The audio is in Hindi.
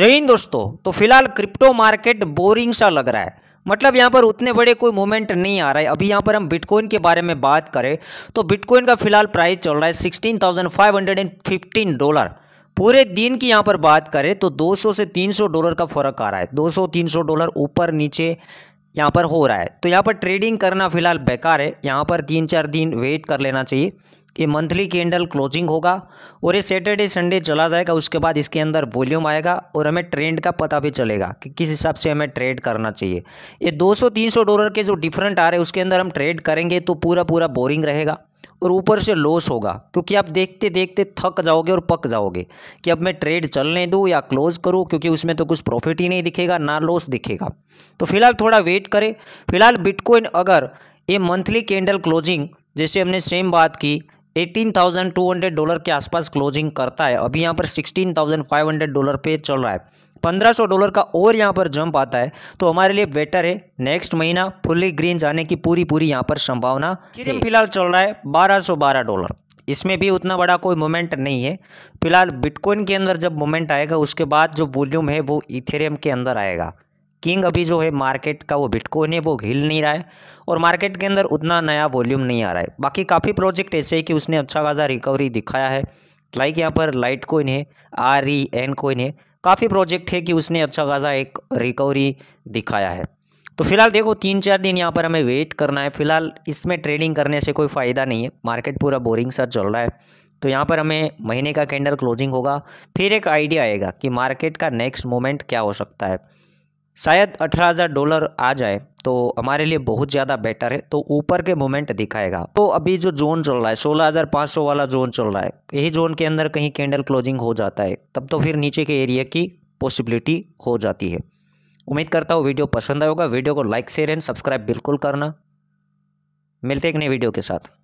जय हिंद दोस्तों तो फिलहाल क्रिप्टो मार्केट बोरिंग सा लग रहा है मतलब यहाँ पर उतने बड़े कोई मोमेंट नहीं आ रहा है अभी यहाँ पर हम बिटकॉइन के बारे में बात करें तो बिटकॉइन का फिलहाल प्राइस चल रहा है sixteen thousand five hundred and fifteen dollar पूरे दिन की यहाँ पर बात करें तो 200 से 300 डॉलर का फर्क आ रहा है 200-300 डॉलर ऊपर नीचे यहाँ पर हो रहा है तो यहाँ पर ट्रेडिंग करना फिलहाल बेकार है यहाँ पर तीन चार दिन वेट कर लेना चाहिए ये मंथली कैंडल क्लोजिंग होगा और ये सैटरडे संडे चला जाएगा उसके बाद इसके अंदर वॉल्यूम आएगा और हमें ट्रेंड का पता भी चलेगा कि किस हिसाब से हमें ट्रेड करना चाहिए ये 200-300 डॉलर के जो डिफरेंट आ रहे हैं उसके अंदर हम ट्रेड करेंगे तो पूरा पूरा बोरिंग रहेगा और ऊपर से लॉस होगा क्योंकि आप देखते देखते थक जाओगे और पक जाओगे कि अब मैं ट्रेड चलने दूँ या क्लोज़ करूँ क्योंकि उसमें तो कुछ प्रॉफिट ही नहीं दिखेगा ना लॉस दिखेगा तो फिलहाल थोड़ा वेट करें फिलहाल बिटकॉइन अगर ये मंथली कैंडल क्लोजिंग जैसे हमने सेम बात की 18,200 डॉलर के आसपास क्लोजिंग करता है अभी यहाँ पर 16,500 डॉलर पे चल रहा है 1500 डॉलर का और यहाँ पर जंप आता है तो हमारे लिए बेटर है नेक्स्ट महीना फुल्ली ग्रीन जाने की पूरी पूरी यहाँ पर संभावना फिलहाल चल रहा है 1212 डॉलर इसमें भी उतना बड़ा कोई मोमेंट नहीं है फिलहाल बिटकॉइन के अंदर जब मोमेंट आएगा उसके बाद जो वॉल्यूम है वो इथेरियम के अंदर आएगा किंग अभी जो है मार्केट का वो बिटकॉइन है वो हिल नहीं रहा है और मार्केट के अंदर उतना नया वॉल्यूम नहीं आ रहा है बाकी काफ़ी प्रोजेक्ट ऐसे है कि उसने अच्छा खासा रिकवरी दिखाया है लाइक यहाँ पर लाइट कोइन है आर ई एन कोइन है काफ़ी प्रोजेक्ट है कि उसने अच्छा खासा एक रिकवरी दिखाया है तो फिलहाल देखो तीन चार दिन यहाँ पर हमें वेट करना है फिलहाल इसमें ट्रेडिंग करने से कोई फ़ायदा नहीं है मार्केट पूरा बोरिंग सा चल रहा है तो यहाँ पर हमें महीने का कैंडल क्लोजिंग होगा फिर एक आइडिया आएगा कि मार्केट का नेक्स्ट मोमेंट क्या हो सकता है शायद 18000 डॉलर आ जाए तो हमारे लिए बहुत ज़्यादा बेटर है तो ऊपर के मोमेंट दिखाएगा तो अभी जो जोन चल रहा है 16500 वाला जोन चल रहा है यही जोन के अंदर कहीं कैंडल क्लोजिंग हो जाता है तब तो फिर नीचे के एरिया की पॉसिबिलिटी हो जाती है उम्मीद करता हूँ वीडियो पसंद आएगा वीडियो को लाइक शेयर एंड सब्सक्राइब बिल्कुल करना मिलते एक नए वीडियो के साथ